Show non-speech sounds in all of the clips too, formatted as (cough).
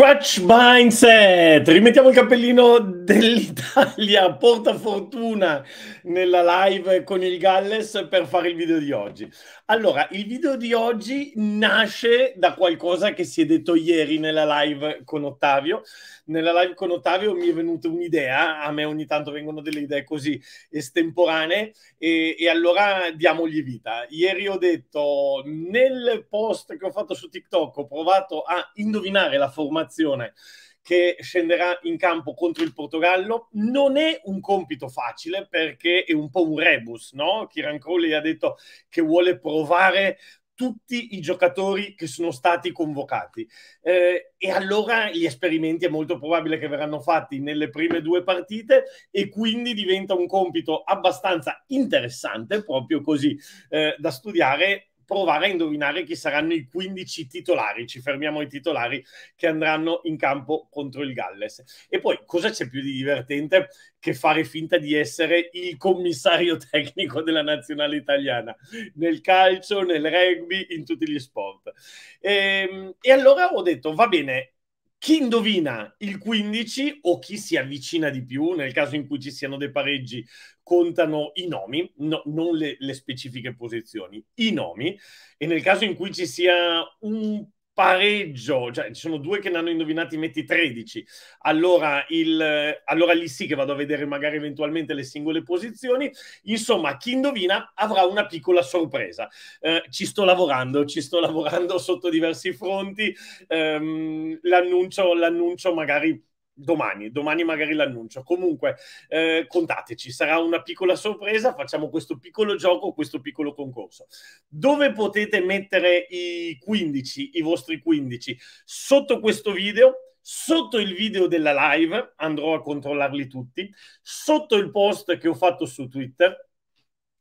Crutch Mindset, rimettiamo il cappellino dell'Italia, porta fortuna nella live con il Galles per fare il video di oggi. Allora, il video di oggi nasce da qualcosa che si è detto ieri nella live con Ottavio. Nella live con Ottavio mi è venuta un'idea, a me ogni tanto vengono delle idee così estemporanee e, e allora diamogli vita. Ieri ho detto nel post che ho fatto su TikTok ho provato a indovinare la formazione formazione che scenderà in campo contro il Portogallo. Non è un compito facile perché è un po' un rebus, no? Kiran Crowley ha detto che vuole provare tutti i giocatori che sono stati convocati. Eh, e allora gli esperimenti è molto probabile che verranno fatti nelle prime due partite e quindi diventa un compito abbastanza interessante, proprio così, eh, da studiare provare a indovinare chi saranno i 15 titolari. Ci fermiamo ai titolari che andranno in campo contro il Galles. E poi cosa c'è più di divertente che fare finta di essere il commissario tecnico della nazionale italiana nel calcio, nel rugby, in tutti gli sport. E, ehm, e allora ho detto, va bene, chi indovina il 15 o chi si avvicina di più, nel caso in cui ci siano dei pareggi, contano i nomi, no, non le, le specifiche posizioni, i nomi, e nel caso in cui ci sia un pareggio, cioè ci sono due che ne hanno indovinati, metti 13, allora, il, allora lì sì che vado a vedere magari eventualmente le singole posizioni, insomma chi indovina avrà una piccola sorpresa. Eh, ci sto lavorando, ci sto lavorando sotto diversi fronti, ehm, l'annuncio, l'annuncio magari domani, domani magari l'annuncio. Comunque, eh, contateci, sarà una piccola sorpresa, facciamo questo piccolo gioco, questo piccolo concorso. Dove potete mettere i 15, i vostri 15? Sotto questo video, sotto il video della live, andrò a controllarli tutti, sotto il post che ho fatto su Twitter,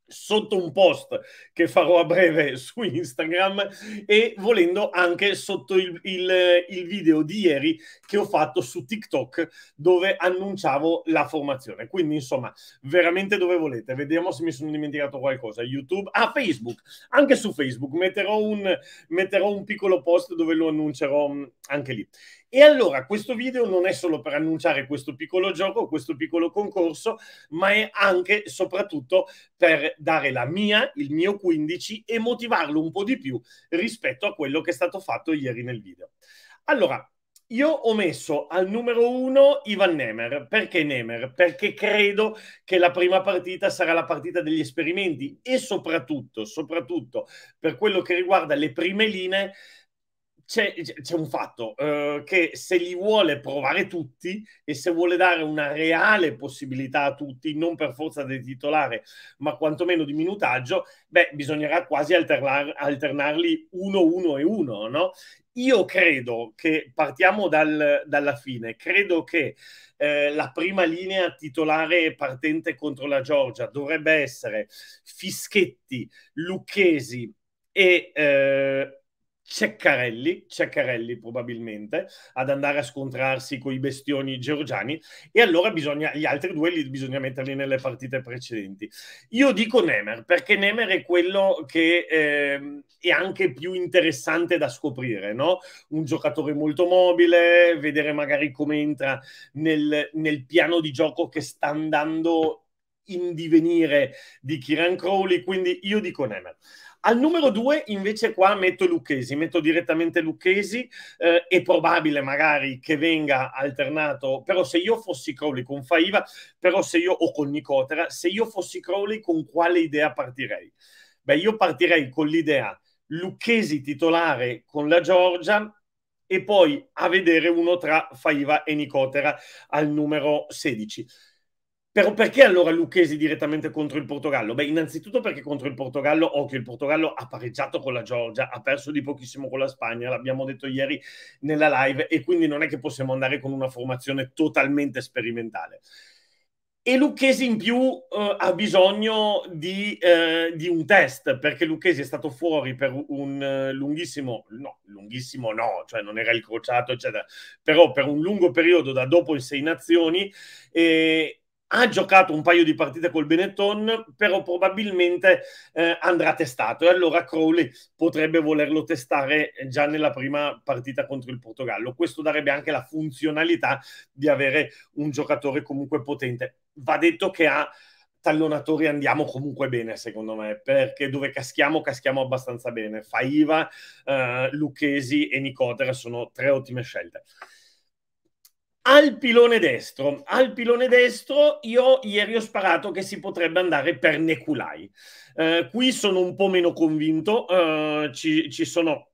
sotto un post che farò a breve su Instagram e volendo anche sotto il, il, il, video di ieri che ho fatto su TikTok dove annunciavo la formazione. Quindi insomma, veramente dove volete. Vediamo se mi sono dimenticato qualcosa. YouTube, ah Facebook, anche su Facebook metterò un, metterò un piccolo post dove lo annuncerò mm, anche lì. E allora questo video non è solo per annunciare questo piccolo gioco, questo piccolo concorso, ma è anche e soprattutto per dare la mia, il mio 15 e motivarlo un po' di più rispetto a quello che è stato fatto ieri nel video. Allora, io ho messo al numero 1 Ivan Nemer. Perché Nemer? Perché credo che la prima partita sarà la partita degli esperimenti e soprattutto, soprattutto per quello che riguarda le prime linee, c'è, c'è un fatto, eh, che se li vuole provare tutti e se vuole dare una reale possibilità a tutti, non per forza di titolare, ma quantomeno di minutaggio, beh, bisognerà quasi alternar, alternarli uno, uno e uno, no? Io credo che, partiamo dal, dalla fine, credo che eh, la prima linea titolare partente contro la Georgia dovrebbe essere Fischetti, Lucchesi e eh, Ceccarelli, Ceccarelli probabilmente, ad andare a scontrarsi con i bestioni georgiani e allora bisogna, gli altri due li bisogna metterli nelle partite precedenti. Io dico Nemer perché Nemer è quello che eh, è anche più interessante da scoprire, no? un giocatore molto mobile, vedere magari come entra nel, nel piano di gioco che sta andando in divenire di Kiran Crowley, quindi io dico Nemer. Al numero due invece qua metto Lucchesi, metto direttamente Lucchesi, eh, è probabile magari che venga alternato, però se io fossi Crowley con Faiva, però se io, o con Nicotera, se io fossi Crowley con quale idea partirei? Beh, io partirei con l'idea Lucchesi titolare con la Georgia, e poi a vedere uno tra Faiva e Nicotera al numero 16. Però perché allora Lucchesi direttamente contro il Portogallo? Beh, innanzitutto perché contro il Portogallo, occhio, il Portogallo ha pareggiato con la Georgia, ha perso di pochissimo con la Spagna, l'abbiamo detto ieri nella live, e quindi non è che possiamo andare con una formazione totalmente sperimentale. E Lucchesi in più eh, ha bisogno di, eh, di, un test, perché Lucchesi è stato fuori per un eh, lunghissimo, no, lunghissimo no, cioè non era il crociato, eccetera, però per un lungo periodo da dopo il Sei Nazioni. Eh, ha giocato un paio di partite col Benetton, però probabilmente eh, andrà testato e allora Crowley potrebbe volerlo testare eh, già nella prima partita contro il Portogallo. Questo darebbe anche la funzionalità di avere un giocatore comunque potente. Va detto che a tallonatori andiamo comunque bene, secondo me, perché dove caschiamo, caschiamo abbastanza bene. Faiva, eh, Lucchesi e Nicotera sono tre ottime scelte al pilone destro, al pilone destro io ieri ho sparato che si potrebbe andare per Neculai. Eh, qui sono un po' meno convinto, eh, ci, ci, sono...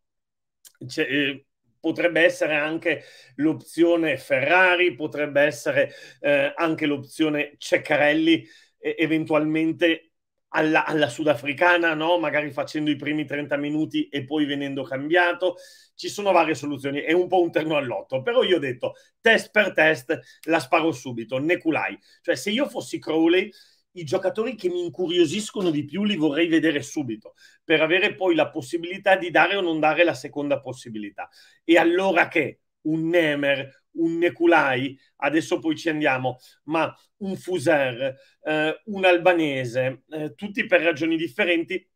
Eh, potrebbe essere anche l'opzione Ferrari, potrebbe essere eh, anche l'opzione Ceccarelli, eventualmente alla, alla sudafricana, no? magari facendo i primi 30 minuti e poi venendo cambiato. Ci sono varie soluzioni, è un po' un terno all'otto, però io ho detto test per test la sparo subito, Neculai. Cioè se io fossi Crowley, i giocatori che mi incuriosiscono di più li vorrei vedere subito, per avere poi la possibilità di dare o non dare la seconda possibilità. E allora che un Nemer, un Neculai, adesso poi ci andiamo, ma un Fuser, eh, un albanese, eh, tutti per ragioni differenti,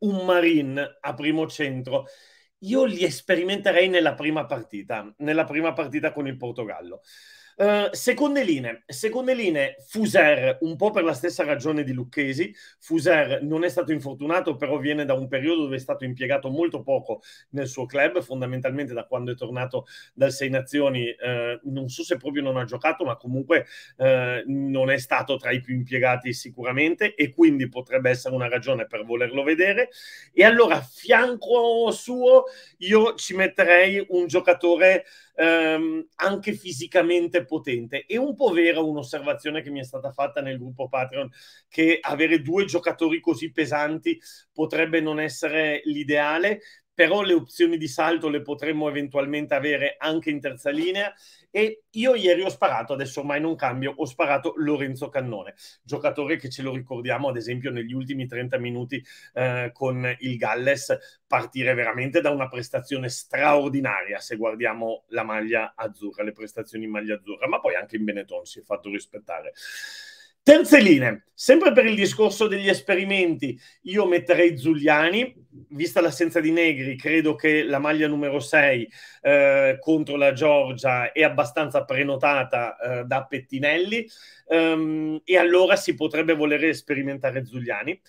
un Marin a primo centro. Io li sperimenterei nella prima partita, nella prima partita con il Portogallo. Eh, seconde linee, seconde linee, Fuser, un po' per la stessa ragione di Lucchesi, Fuser non è stato infortunato, però viene da un periodo dove è stato impiegato molto poco nel suo club, fondamentalmente da quando è tornato dal Sei Nazioni, uh, non so se proprio non ha giocato, ma comunque uh, non è stato tra i più impiegati sicuramente e quindi potrebbe essere una ragione per volerlo vedere. E allora, a fianco suo, io ci metterei un giocatore ehm, anche fisicamente potente. È un po' vera un'osservazione che mi è stata fatta nel gruppo Patreon che avere due giocatori così pesanti potrebbe non essere l'ideale, però le opzioni di salto le potremmo eventualmente avere anche in terza linea e io ieri ho sparato, adesso ormai non cambio, ho sparato Lorenzo Cannone, giocatore che ce lo ricordiamo ad esempio negli ultimi 30 minuti eh, con il Galles partire veramente da una prestazione straordinaria se guardiamo la maglia azzurra, le prestazioni in maglia azzurra, ma poi anche in Benetton si è fatto rispettare. Terze linee, sempre per il discorso degli esperimenti, io metterei Zuliani, vista l'assenza di Negri, credo che la maglia numero 6 eh, contro la Georgia è abbastanza prenotata eh, da Pettinelli ehm, e allora si potrebbe volere sperimentare Zuliani.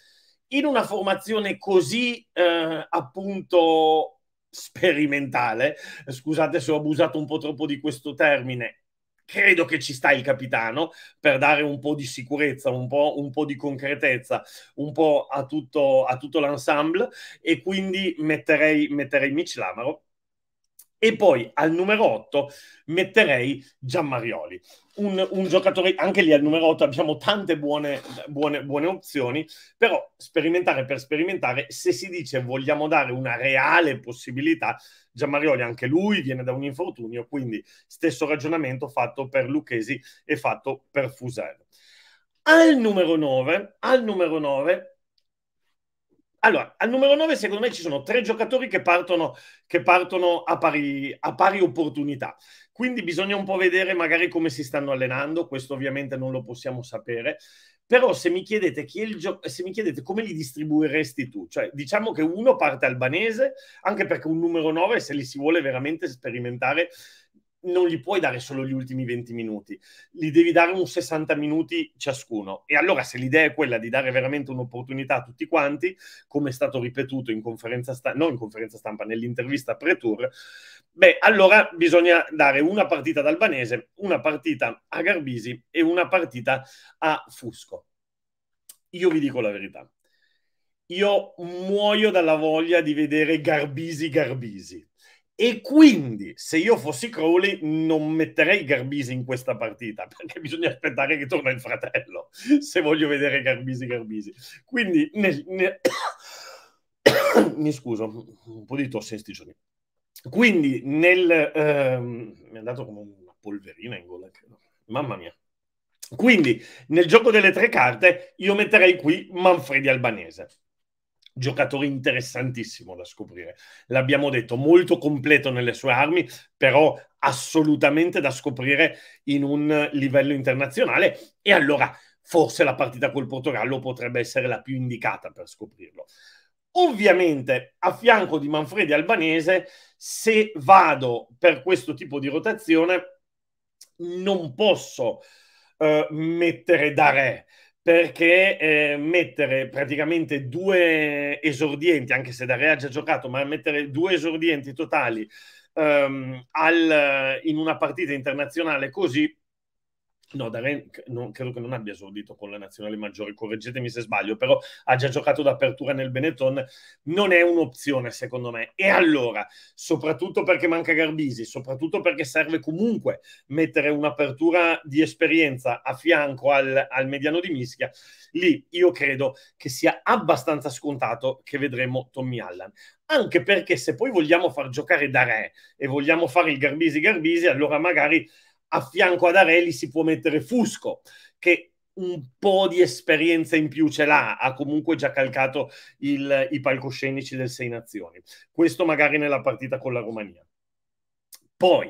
In una formazione così eh, appunto sperimentale, scusate se ho abusato un po' troppo di questo termine, credo che ci sta il capitano per dare un po' di sicurezza, un po', un po di concretezza, un po' a tutto, a tutto l'ensemble e quindi metterei, metterei Mitch Lamaro e poi al numero 8 metterei Giammarioli, un, un giocatore, anche lì al numero 8 abbiamo tante buone, buone, buone opzioni, però sperimentare per sperimentare, se si dice vogliamo dare una reale possibilità, Giammarioli anche lui viene da un infortunio, quindi stesso ragionamento fatto per Lucchesi e fatto per Fusel. Al numero 9, al numero 9 allora, al numero 9 secondo me ci sono tre giocatori che partono, che partono a, pari, a pari opportunità. Quindi bisogna un po' vedere magari come si stanno allenando, questo ovviamente non lo possiamo sapere però se mi, gio- se mi chiedete, come li distribuiresti tu, cioè diciamo che uno parte albanese, anche perché un numero 9 se li si vuole veramente sperimentare non gli puoi dare solo gli ultimi 20 minuti, gli devi dare un 60 minuti ciascuno. E allora se l'idea è quella di dare veramente un'opportunità a tutti quanti, come è stato ripetuto in conferenza stampa, non in conferenza stampa, nell'intervista pre-tour, beh, allora bisogna dare una partita ad Albanese, una partita a Garbisi e una partita a Fusco. Io vi dico la verità. Io muoio dalla voglia di vedere Garbisi Garbisi e quindi, se io fossi Crowley, non metterei Garbisi in questa partita, (laughs) perché bisogna aspettare che torna il fratello, se voglio vedere Garbisi Garbisi. Quindi, nel, ne... (coughs) mi scuso, un po' di tosse in sti giorni. Quindi, nel... Ehm... mi è andato come una polverina in gola, credo. Mamma mia. Quindi, nel gioco delle tre carte, io metterei qui Manfredi Albanese giocatore interessantissimo da scoprire. L'abbiamo detto, molto completo nelle sue armi, però assolutamente da scoprire in un livello internazionale. E allora forse la partita col Portogallo potrebbe essere la più indicata per scoprirlo. Ovviamente a fianco di Manfredi Albanese, se vado per questo tipo di rotazione, non posso eh, mettere da re perché eh, mettere praticamente due esordienti, anche se Darea ha già giocato, ma mettere due esordienti totali ehm, al, in una partita internazionale così No, Darren non, credo che non abbia esordito con la nazionale maggiore, correggetemi se sbaglio, però ha già giocato d'apertura nel Benetton, non è un'opzione secondo me. E allora, soprattutto perché manca Garbisi, soprattutto perché serve comunque mettere un'apertura di esperienza a fianco al, al mediano di Mischia, lì io credo che sia abbastanza scontato che vedremo Tommy Allan anche perché se poi vogliamo far giocare da re e vogliamo fare il Garbisi Garbisi, allora magari a fianco ad Arelli si può mettere Fusco, che un po' di esperienza in più ce l'ha, ha comunque già calcato il, i palcoscenici del Sei Nazioni. Questo magari nella partita con la Romania. Poi,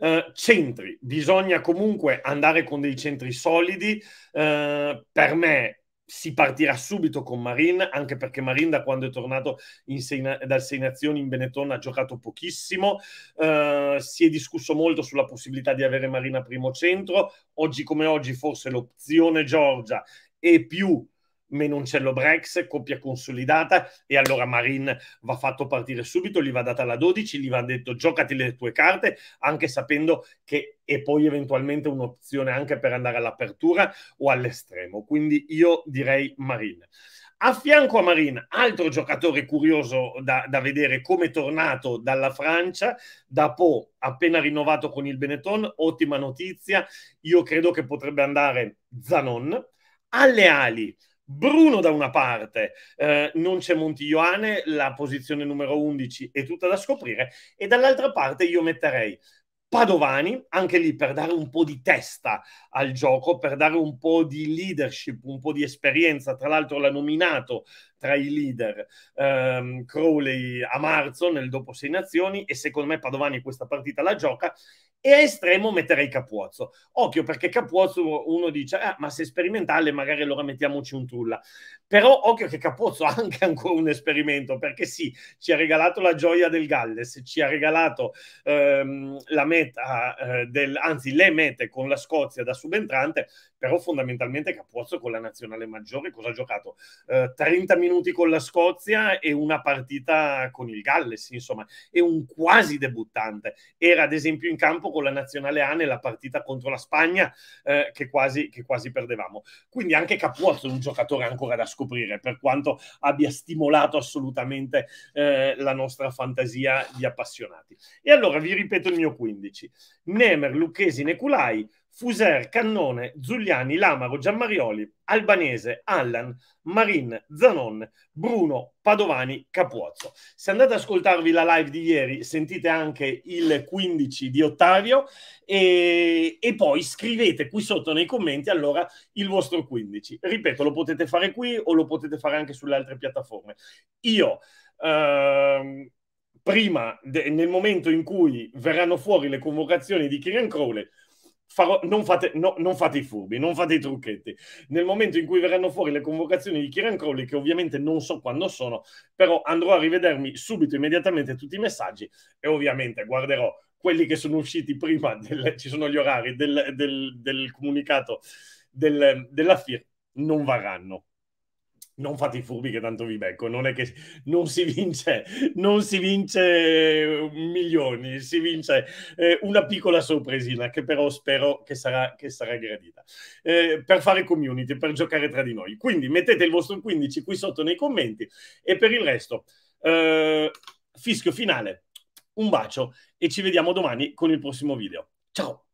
Uh, centri, bisogna comunque andare con dei centri solidi. Uh, per me si partirà subito con Marin, anche perché Marin da quando è tornato sei, dal Sei Nazioni in Benetton ha giocato pochissimo, eh, si è discusso molto sulla possibilità di avere Marin a primo centro, oggi come oggi forse l'opzione Giorgia è più Menoncello Brex, coppia consolidata, e allora Marin va fatto partire subito, gli va data la 12, gli va detto giocati le tue carte, anche sapendo che è poi eventualmente un'opzione anche per andare all'apertura o all'estremo. Quindi io direi Marin. A fianco a Marin, altro giocatore curioso da, da vedere come è tornato dalla Francia, da Po, appena rinnovato con il Benetton, ottima notizia, io credo che potrebbe andare Zanon. Alle ali, Bruno da una parte, eh, non c'è Montiglioane, la posizione numero 11 è tutta da scoprire, e dall'altra parte io metterei Padovani, anche lì per dare un po' di testa al gioco, per dare un po' di leadership, un po' di esperienza, tra l'altro l'ha nominato tra i leader um, Crowley a marzo nel dopo sei nazioni e secondo me Padovani questa partita la gioca e a estremo metterei Capuozzo. Occhio perché Capuozzo uno dice, ah, ma se è sperimentale magari allora mettiamoci un tulla. Però occhio che Capuozzo ha anche ancora un esperimento, perché sì, ci ha regalato la gioia del Galles, ci ha regalato ehm, la meta, eh, del, anzi le mete con la Scozia da subentrante, però fondamentalmente Capuozzo con la nazionale maggiore cosa ha giocato? Eh, 30 minuti con la Scozia e una partita con il Galles, insomma, è un quasi debuttante. Era ad esempio in campo campo con la nazionale A nella partita contro la Spagna eh, che, quasi, che, quasi, perdevamo. Quindi anche Capuozzo è un giocatore ancora da scoprire, per quanto abbia stimolato assolutamente eh, la nostra fantasia di appassionati. E allora vi ripeto il mio 15. Nemer, Lucchesi, Neculai, Fuser, Cannone, Zugliani, Lamaro, Giammarioli, Albanese, Allan, Marin, Zanon, Bruno, Padovani, Capuozzo. Se andate ad ascoltarvi la live di ieri, sentite anche il 15 di Ottavio e, e, poi scrivete qui sotto nei commenti allora il vostro 15. Ripeto, lo potete fare qui o lo potete fare anche sulle altre piattaforme. Io... Ehm, prima, de- nel momento in cui verranno fuori le convocazioni di Kieran Crowley, farò, non, fate, no, non, fate, i furbi, non fate i trucchetti. Nel momento in cui verranno fuori le convocazioni di Kieran Crowley, che ovviamente non so quando sono, però andrò a rivedermi subito, immediatamente, tutti i messaggi e ovviamente guarderò quelli che sono usciti prima, del, ci sono gli orari del, del, del comunicato della FIR, non varranno non fate i furbi che tanto vi becco, non è che non si vince, non si vince eh, milioni, si vince eh, una piccola sorpresina che però spero che sarà, che sarà gradita. Eh, per fare community, per giocare tra di noi. Quindi mettete il vostro 15 qui sotto nei commenti e per il resto eh, fischio finale, un bacio e ci vediamo domani con il prossimo video. Ciao!